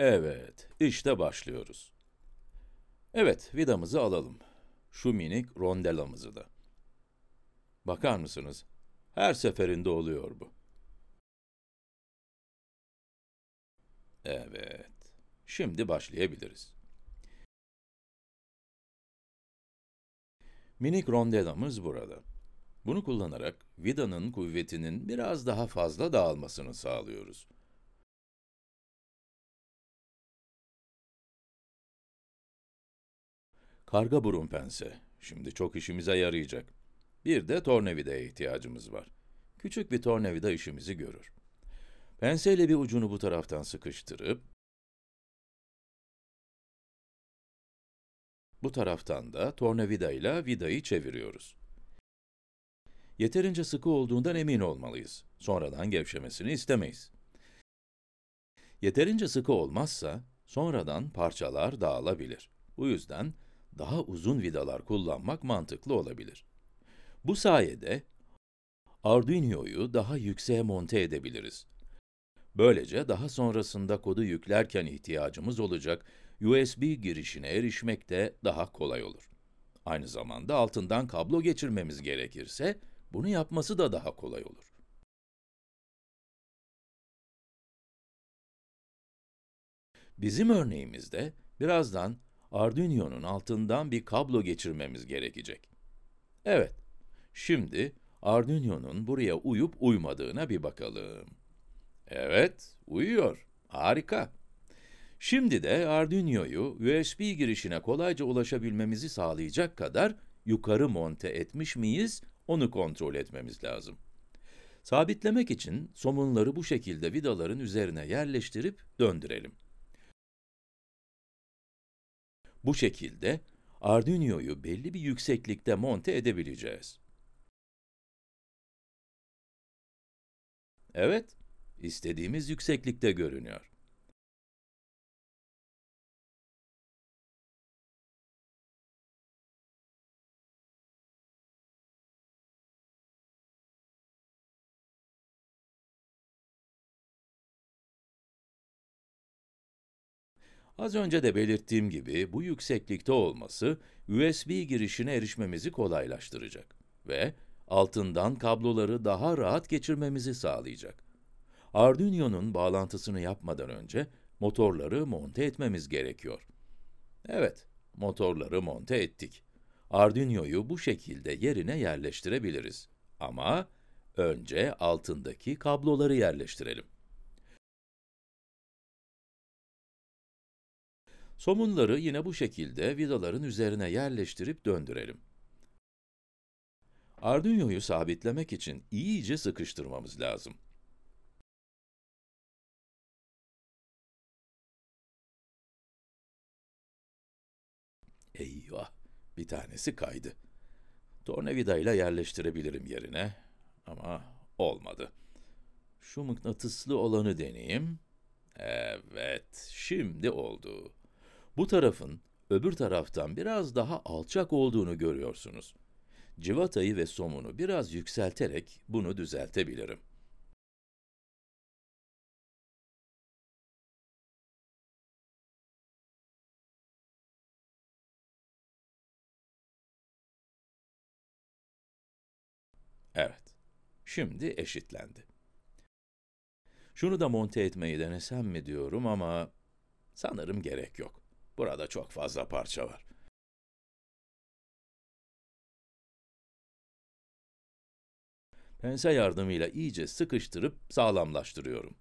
Evet, işte başlıyoruz. Evet, vidamızı alalım. Şu minik rondelamızı da. Bakar mısınız? Her seferinde oluyor bu. Evet, şimdi başlayabiliriz. Minik rondelamız burada. Bunu kullanarak vidanın kuvvetinin biraz daha fazla dağılmasını sağlıyoruz. Karga burun pense. Şimdi çok işimize yarayacak. Bir de tornavidaya ihtiyacımız var. Küçük bir tornavida işimizi görür. Penseyle bir ucunu bu taraftan sıkıştırıp, bu taraftan da tornavidayla vidayı çeviriyoruz. Yeterince sıkı olduğundan emin olmalıyız. Sonradan gevşemesini istemeyiz. Yeterince sıkı olmazsa, sonradan parçalar dağılabilir. Bu yüzden, daha uzun vidalar kullanmak mantıklı olabilir. Bu sayede Arduino'yu daha yükseğe monte edebiliriz. Böylece daha sonrasında kodu yüklerken ihtiyacımız olacak USB girişine erişmek de daha kolay olur. Aynı zamanda altından kablo geçirmemiz gerekirse bunu yapması da daha kolay olur. Bizim örneğimizde birazdan Arduino'nun altından bir kablo geçirmemiz gerekecek. Evet, şimdi Arduino'nun buraya uyup uymadığına bir bakalım. Evet, uyuyor. Harika. Şimdi de Arduino'yu USB girişine kolayca ulaşabilmemizi sağlayacak kadar yukarı monte etmiş miyiz onu kontrol etmemiz lazım. Sabitlemek için somunları bu şekilde vidaların üzerine yerleştirip döndürelim. Bu şekilde Arduino'yu belli bir yükseklikte monte edebileceğiz. Evet, istediğimiz yükseklikte görünüyor. Az önce de belirttiğim gibi bu yükseklikte olması USB girişine erişmemizi kolaylaştıracak ve altından kabloları daha rahat geçirmemizi sağlayacak. Arduino'nun bağlantısını yapmadan önce motorları monte etmemiz gerekiyor. Evet, motorları monte ettik. Arduino'yu bu şekilde yerine yerleştirebiliriz. Ama önce altındaki kabloları yerleştirelim. Somunları yine bu şekilde vidaların üzerine yerleştirip döndürelim. Arduino'yu sabitlemek için iyice sıkıştırmamız lazım. Eyvah! Bir tanesi kaydı. Tornavida ile yerleştirebilirim yerine ama olmadı. Şu mıknatıslı olanı deneyeyim. Evet, şimdi oldu. Bu tarafın öbür taraftan biraz daha alçak olduğunu görüyorsunuz. Civatayı ve somunu biraz yükselterek bunu düzeltebilirim. Evet, şimdi eşitlendi. Şunu da monte etmeyi denesem mi diyorum ama sanırım gerek yok. Burada çok fazla parça var. Pense yardımıyla iyice sıkıştırıp sağlamlaştırıyorum.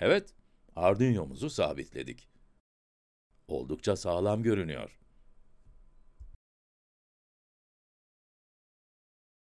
Evet, Arduino'muzu sabitledik. Oldukça sağlam görünüyor.